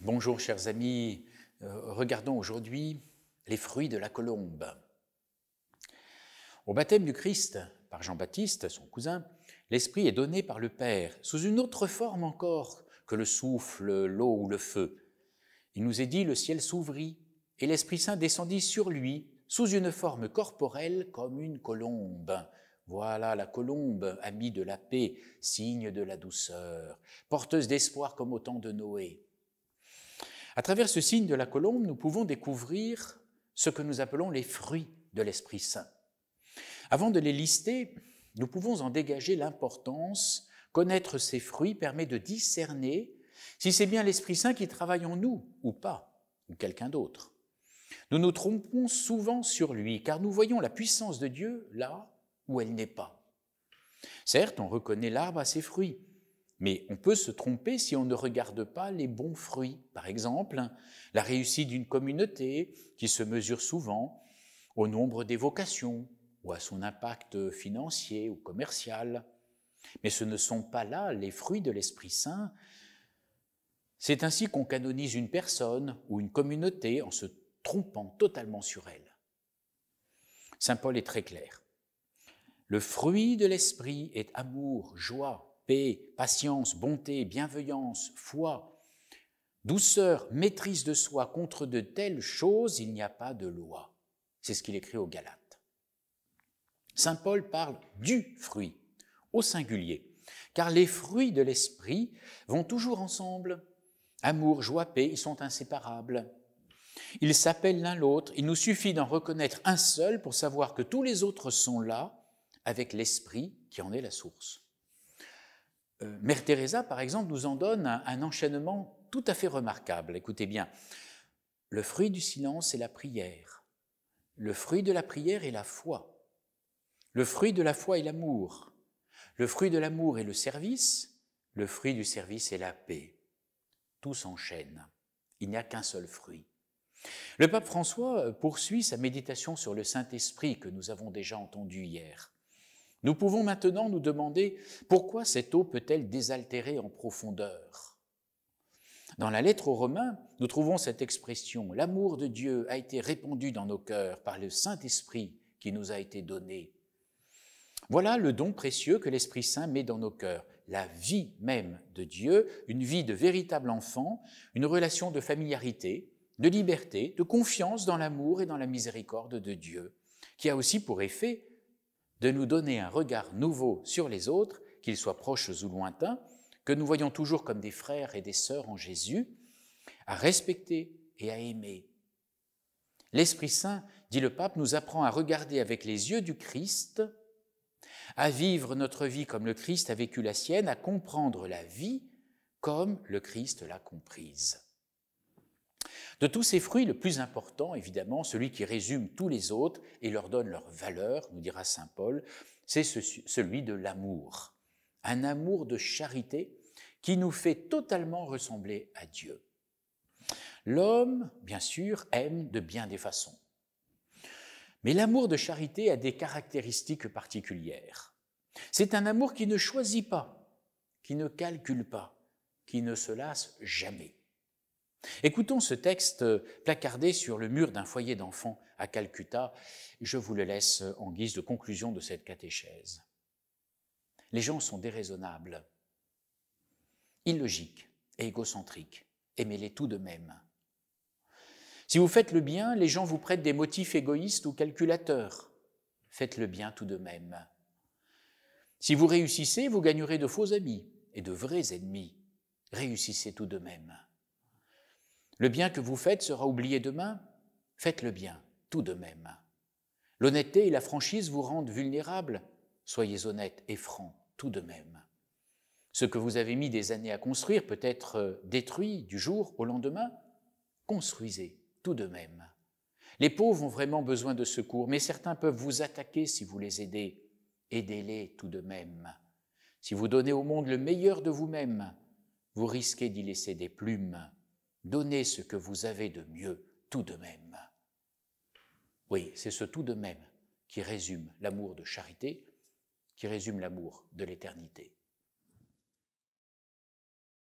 Bonjour chers amis, euh, regardons aujourd'hui les fruits de la colombe. Au baptême du Christ, par Jean-Baptiste, son cousin, l'Esprit est donné par le Père, sous une autre forme encore que le souffle, l'eau ou le feu. Il nous est dit, le ciel s'ouvrit, et l'Esprit Saint descendit sur lui, sous une forme corporelle comme une colombe. Voilà la colombe, amie de la paix, signe de la douceur, porteuse d'espoir comme au temps de Noé. À travers ce signe de la colombe, nous pouvons découvrir ce que nous appelons les fruits de l'Esprit Saint. Avant de les lister, nous pouvons en dégager l'importance. Connaître ces fruits permet de discerner si c'est bien l'Esprit Saint qui travaille en nous ou pas, ou quelqu'un d'autre. Nous nous trompons souvent sur lui, car nous voyons la puissance de Dieu là où elle n'est pas. Certes, on reconnaît l'arbre à ses fruits, mais on peut se tromper si on ne regarde pas les bons fruits. Par exemple, la réussite d'une communauté qui se mesure souvent au nombre des vocations ou à son impact financier ou commercial. Mais ce ne sont pas là les fruits de l'Esprit Saint. C'est ainsi qu'on canonise une personne ou une communauté en se trompant totalement sur elle. Saint Paul est très clair. Le fruit de l'Esprit est amour, joie, paix, patience, bonté, bienveillance, foi, douceur, maîtrise de soi, contre de telles choses, il n'y a pas de loi. C'est ce qu'il écrit aux Galates. Saint Paul parle du fruit, au singulier, car les fruits de l'esprit vont toujours ensemble. Amour, joie, paix, ils sont inséparables. Ils s'appellent l'un l'autre, il nous suffit d'en reconnaître un seul pour savoir que tous les autres sont là, avec l'esprit qui en est la source. Euh, Mère Teresa, par exemple, nous en donne un, enchaînement tout à fait remarquable. Écoutez bien, le fruit du silence est la prière. Le fruit de la prière est la foi. Le fruit de la foi est l'amour. Le fruit de l'amour est le service. Le fruit du service est la paix. Tout s'enchaîne. Il n'y a qu'un seul fruit. Le pape François euh, poursuit sa méditation sur le Saint-Esprit que nous avons déjà entendu hier. Nous pouvons maintenant nous demander pourquoi cette eau peut-elle désaltérer en profondeur Dans la lettre aux Romains, nous trouvons cette expression ⁇ L'amour de Dieu a été répandu dans nos cœurs par le Saint-Esprit qui nous a été donné ⁇ Voilà le don précieux que l'Esprit Saint met dans nos cœurs, la vie même de Dieu, une vie de véritable enfant, une relation de familiarité, de liberté, de confiance dans l'amour et dans la miséricorde de Dieu, qui a aussi pour effet de nous donner un regard nouveau sur les autres, qu'ils soient proches ou lointains, que nous voyons toujours comme des frères et des sœurs en Jésus, à respecter et à aimer. L'Esprit Saint, dit le pape, nous apprend à regarder avec les yeux du Christ, à vivre notre vie comme le Christ a vécu la sienne, à comprendre la vie comme le Christ l'a comprise. De tous ces fruits, le plus important, évidemment, celui qui résume tous les autres et leur donne leur valeur, nous dira Saint Paul, c'est celui de l'amour. Un amour de charité qui nous fait totalement ressembler à Dieu. L'homme, bien sûr, aime de bien des façons. Mais l'amour de charité a des caractéristiques particulières. C'est un amour qui ne choisit pas, qui ne calcule pas, qui ne se lasse jamais. Écoutons ce texte euh, placardé sur le mur d'un foyer d'enfants à Calcutta. Je vous le laisse euh, en guise de conclusion de cette catéchèse. Les gens sont déraisonnables, illogiques et égocentriques, aimez-les tout de même. Si vous faites le bien, les gens vous prêtent des motifs égoïstes ou calculateurs. Faites le bien tout de même. Si vous réussissez, vous gagnerez de faux amis et de vrais ennemis. Réussissez tout de même. Le bien que vous faites sera oublié demain. Faites le bien, tout de même. L'honnêteté et la franchise vous rendent vulnérables. Soyez honnête et franc, tout de même. Ce que vous avez mis des années à construire peut être euh, détruit du jour au lendemain. Construisez, tout de même. Les pauvres ont vraiment besoin de secours, mais certains peuvent vous attaquer si vous les aidez. Aidez-les tout de même. Si vous donnez au monde le meilleur de vous-même, vous risquez d'y laisser des plumes. Donnez ce que vous avez de mieux tout de même. Oui, c'est ce tout de même qui résume l'amour de charité, qui résume l'amour de l'éternité.